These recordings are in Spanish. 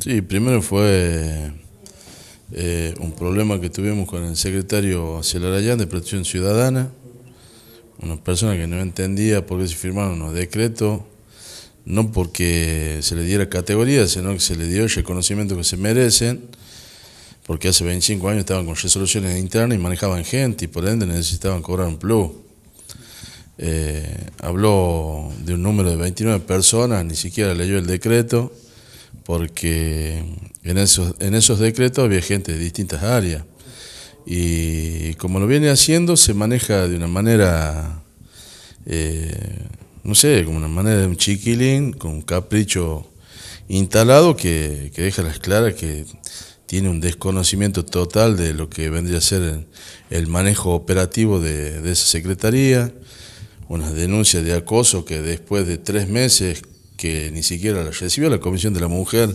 Sí, primero fue eh, un problema que tuvimos con el secretario Celarayán de Protección Ciudadana, una persona que no entendía por qué se firmaron los decretos, no porque se le diera categoría, sino que se le dio el reconocimiento que se merecen, porque hace 25 años estaban con resoluciones internas y manejaban gente y por ende necesitaban cobrar un plus. Eh, habló de un número de 29 personas, ni siquiera leyó el decreto porque en esos, en esos decretos había gente de distintas áreas. Y como lo viene haciendo, se maneja de una manera, eh, no sé, como una manera de un chiquilín, con un capricho instalado que, que deja las claras que tiene un desconocimiento total de lo que vendría a ser el, manejo operativo de, de esa secretaría, unas denuncias de acoso que después de tres meses que ni siquiera la recibió la Comisión de la Mujer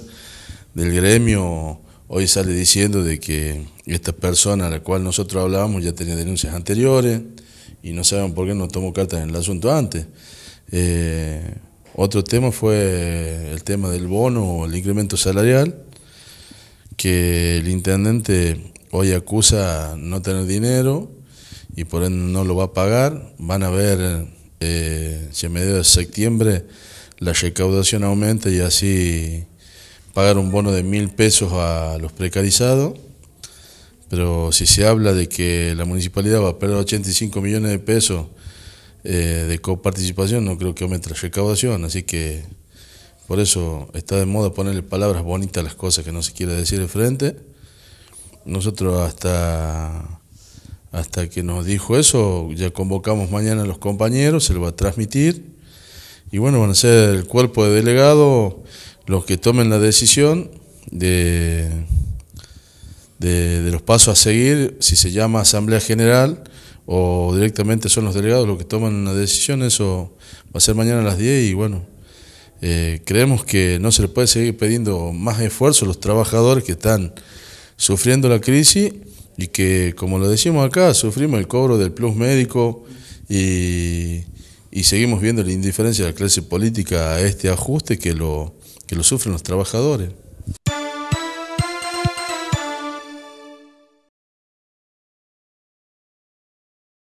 del gremio, hoy sale diciendo de que esta persona a la cual nosotros hablábamos ya tenía denuncias anteriores y no saben por qué no tomó cartas en el asunto antes. Eh, otro tema fue el tema del bono o el incremento salarial, que el intendente hoy acusa no tener dinero y por él no lo va a pagar. Van a ver eh, si a mediados de septiembre la recaudación aumenta y así pagar un bono de mil pesos a los precarizados. Pero si se habla de que la municipalidad va a perder 85 millones de pesos eh, de coparticipación, no creo que aumente la recaudación. Así que por eso está de moda ponerle palabras bonitas a las cosas que no se quiere decir de frente. Nosotros hasta, hasta que nos dijo eso, ya convocamos mañana a los compañeros, se lo va a transmitir y bueno, van a ser el cuerpo de delegados los que tomen la decisión de, de, los pasos a seguir, si se llama Asamblea General o directamente son los delegados los que toman la decisión, eso va a ser mañana a las 10 y bueno, eh, creemos que no se le puede seguir pidiendo más esfuerzo a los trabajadores que están sufriendo la crisis y que, como lo decimos acá, sufrimos el cobro del plus médico y y seguimos viendo la indiferencia de la clase política a este ajuste que lo, que lo sufren los trabajadores.